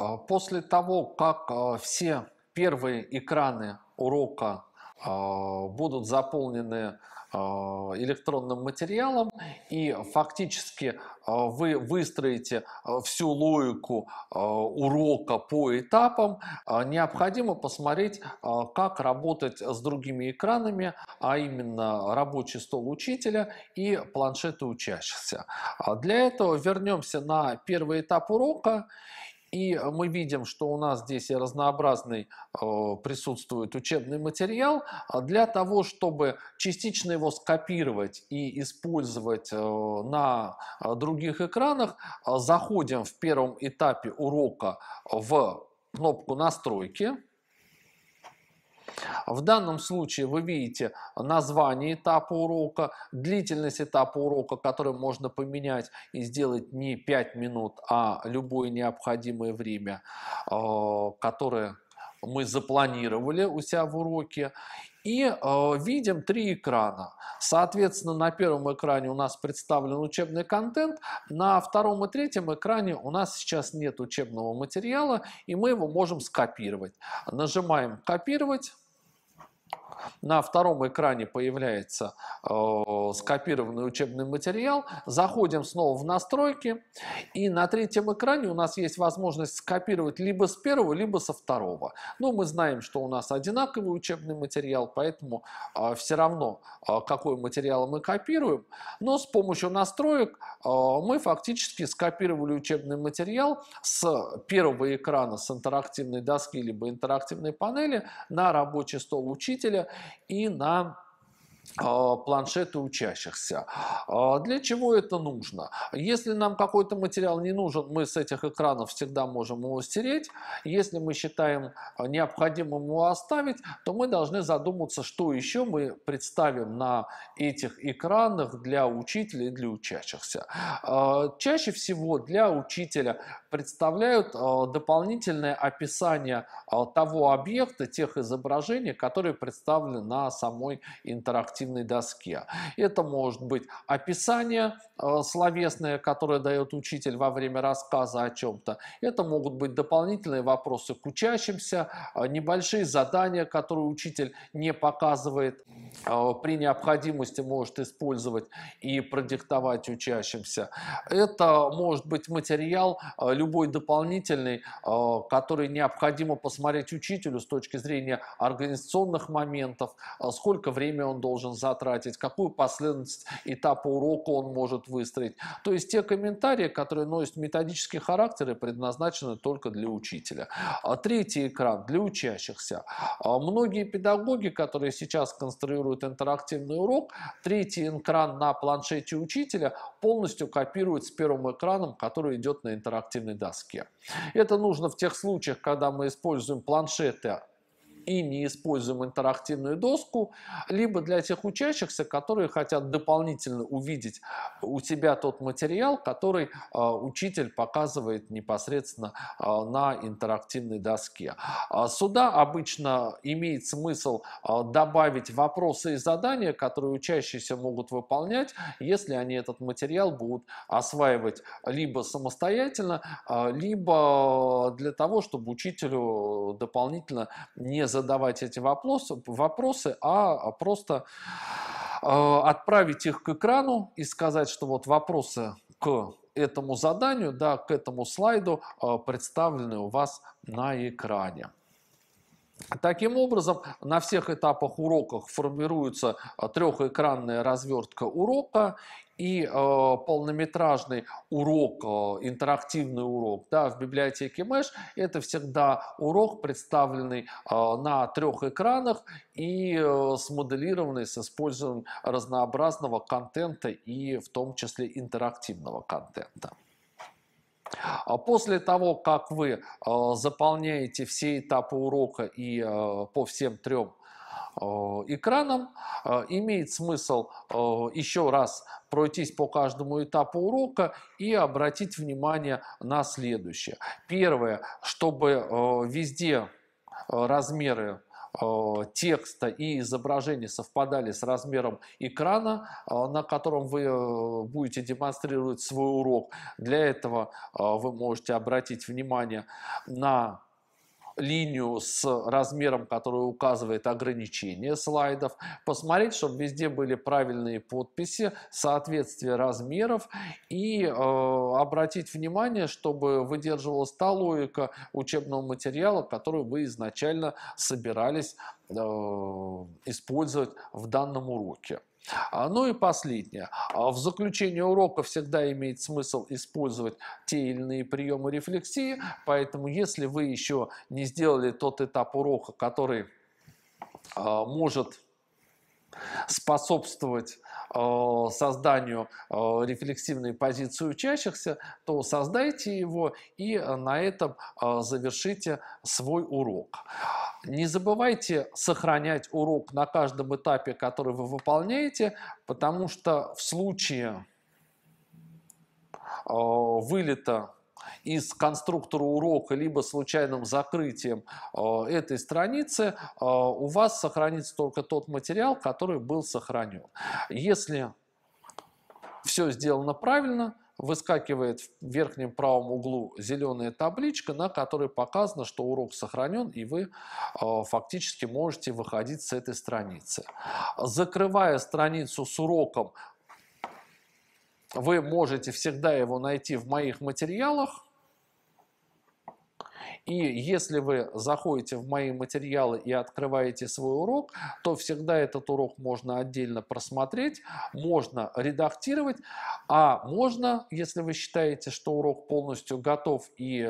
А после того, как а, все первые экраны урока а, будут заполнены электронным материалом и фактически вы выстроите всю логику урока по этапам, необходимо посмотреть, как работать с другими экранами, а именно рабочий стол учителя и планшеты учащихся. Для этого вернемся на первый этап урока и э, мы видим, что у нас здесь разнообразный э, присутствует учебный материал. А для того, чтобы частично его скопировать и использовать э, на других экранах, заходим в первом этапе урока в кнопку «Настройки», в данном случае вы видите название этапа урока, длительность этапа урока, который можно поменять и сделать не 5 минут, а любое необходимое время, э, которое мы запланировали у себя в уроке. И э, видим три экрана. Соответственно, на первом экране у нас представлен учебный контент, на втором и третьем экране у нас сейчас нет учебного материала, и мы его можем скопировать. Нажимаем «Копировать» на втором экране появляется э, скопированный учебный материал. Заходим снова в настройки, и на третьем экране у нас есть возможность скопировать либо с первого, либо со второго. Но ну, мы знаем, что у нас одинаковый учебный материал, поэтому э, все равно, э, какой материал мы копируем. Но с помощью настроек э, мы фактически скопировали учебный материал с первого экрана с интерактивной доски либо интерактивной панели на рабочий стол учителя и на а, планшеты учащихся. А, для чего это нужно? Если нам какой-то материал не нужен, мы с этих экранов всегда можем его стереть. Если мы считаем а, необходимым его оставить, то мы должны задуматься, что еще мы представим на этих экранах для учителя и для учащихся. Чаще всего для учителя представляют дополнительное описание того объекта, тех изображений, которые представлены на самой интерактивной интерактивной доске. Это может быть описание э, словесное, которое дает учитель во время рассказа о чем-то. Это могут быть дополнительные вопросы к учащимся, э, небольшие задания, которые учитель не показывает, э, при необходимости может использовать и продиктовать учащимся. Это может быть материал любой дополнительный, который необходимо посмотреть учителю с точки зрения организационных моментов, сколько времени он должен должен затратить, какую последовательность этапа урока он может выстроить. То есть те комментарии, которые носят методический характер и предназначены только для учителя. А третий экран для учащихся. А многие педагоги, которые сейчас конструируют интерактивный урок, третий экран на планшете учителя полностью копируют с первым экраном, который идет на интерактивной доске. Это нужно в тех случаях, когда мы используем планшеты и не используем интерактивную доску, либо для тех учащихся, которые хотят дополнительно увидеть у себя тот материал, который а, учитель показывает непосредственно а, на интерактивной доске. А, сюда обычно имеет смысл добавить вопросы и задания, которые учащиеся могут выполнять, если они этот материал будут осваивать либо самостоятельно, либо для того, чтобы учителю дополнительно не задавать задавать эти вопросы, вопросы а, а просто а, отправить их к экрану и сказать, что вот вопросы к этому заданию, да, к этому слайду а, представлены у вас на экране. Таким образом, на всех этапах уроков формируется а, трехэкранная развертка урока и э, полнометражный урок, э, интерактивный урок да, в библиотеке МЭШ это всегда урок, представленный э, на трех экранах и э, смоделированный с использованием разнообразного контента и в том числе интерактивного контента. А после того, как вы э, заполняете все этапы урока и э, по всем трем э, экранам, имеет смысл еще раз пройтись по каждому этапу урока и обратить внимание на следующее. Первое, чтобы везде размеры Э, текста и изображения совпадали с размером экрана, э, на котором вы э, будете демонстрировать свой урок. Для этого вы можете обратить внимание на линию с размером, который указывает ограничение слайдов, посмотреть, чтобы везде были правильные подписи, соответствие размеров и э, обратить внимание, чтобы выдерживалась та логика учебного материала, который вы изначально собирались э, использовать в данном уроке. А, ну и последнее. А, в заключение урока всегда имеет смысл использовать те или иные приемы рефлексии, поэтому если вы еще не сделали тот этап урока, который а, может способствовать Э, созданию э, рефлексивной позиции учащихся, то создайте его и на этом э, завершите свой урок. Не забывайте сохранять урок на каждом этапе, который вы выполняете, потому что в случае вылета из конструктора урока, либо случайным закрытием э, этой страницы, э, у вас сохранится только тот материал, который был сохранен. Если все сделано правильно, выскакивает в верхнем правом углу зеленая табличка, на которой показано, что урок сохранен, и вы э, фактически можете выходить с этой страницы. Закрывая страницу с уроком, вы можете всегда его найти в моих материалах. И если вы заходите в мои материалы и открываете свой урок, то всегда этот урок можно отдельно просмотреть, можно редактировать, а можно, если вы считаете, что урок полностью готов и э,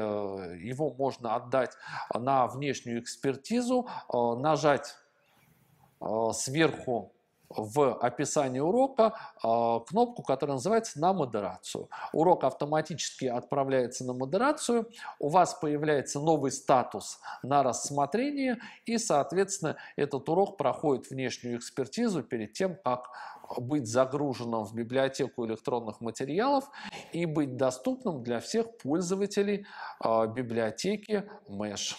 его можно отдать на внешнюю экспертизу, э, нажать э, сверху в описании урока а, кнопку, которая называется «На модерацию». Урок автоматически отправляется на модерацию, у вас появляется новый статус на рассмотрение, и, соответственно, этот урок проходит внешнюю экспертизу перед тем, как быть загруженным в библиотеку электронных материалов и быть доступным для всех пользователей а, библиотеки Mesh.